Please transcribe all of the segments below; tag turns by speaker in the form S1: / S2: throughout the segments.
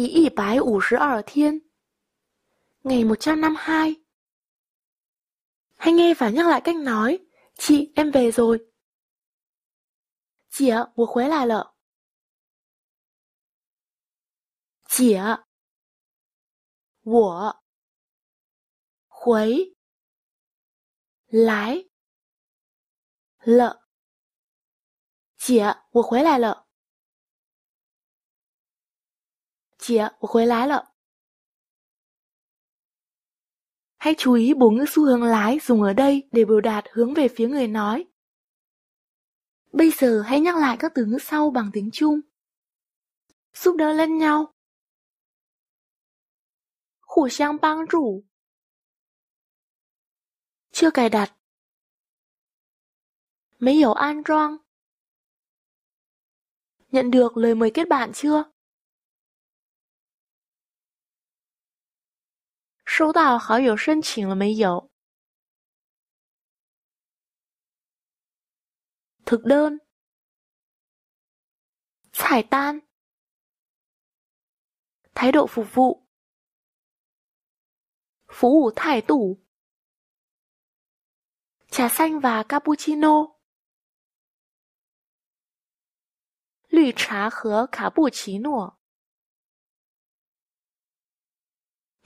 S1: 第一百五十二天 Ngày 152 Hãy nghe và nhắc lại cách nói Chị, em về rồi Chị, ạ, tôi quay lại lợ Chị ạ, Wo Huấy lại Lợ Chị, ạ, tôi quay lại lợ 姐，我回来了。Hãy chú ý bốn ngữ xu hướng lái dùng ở đây để biểu đạt hướng về phía người nói. Bây giờ hãy nhắc lại các từ ngữ sau bằng tiếng Trung. Giúp đỡ lẫn nhau. Khủ sang bang rủ. Chưa cài đặt. Mấy hiểu an rong. Nhận được lời mời kết bạn chưa? 收到好友申请了没有 t h 菜单，态度服务，服务态度，trà xanh 绿茶和卡布奇诺。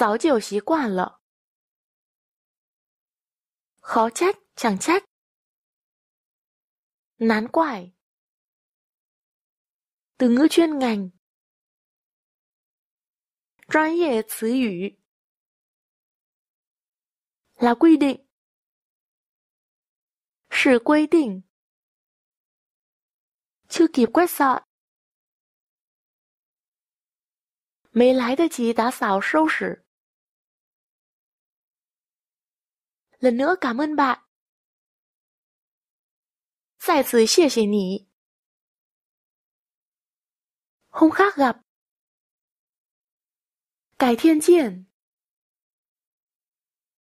S1: 早就习惯了。khó trách chẳng trách nán từ ngữ chuyên ngành chuyên nghiệp từ ngữ là quy định sự quy định chưa kịp quét dọn mới lái được chỉ đã xào sâu sử lần nữa cảm ơn bạn. 再次谢谢你。Hôm khác gặp. Cải thiên diện.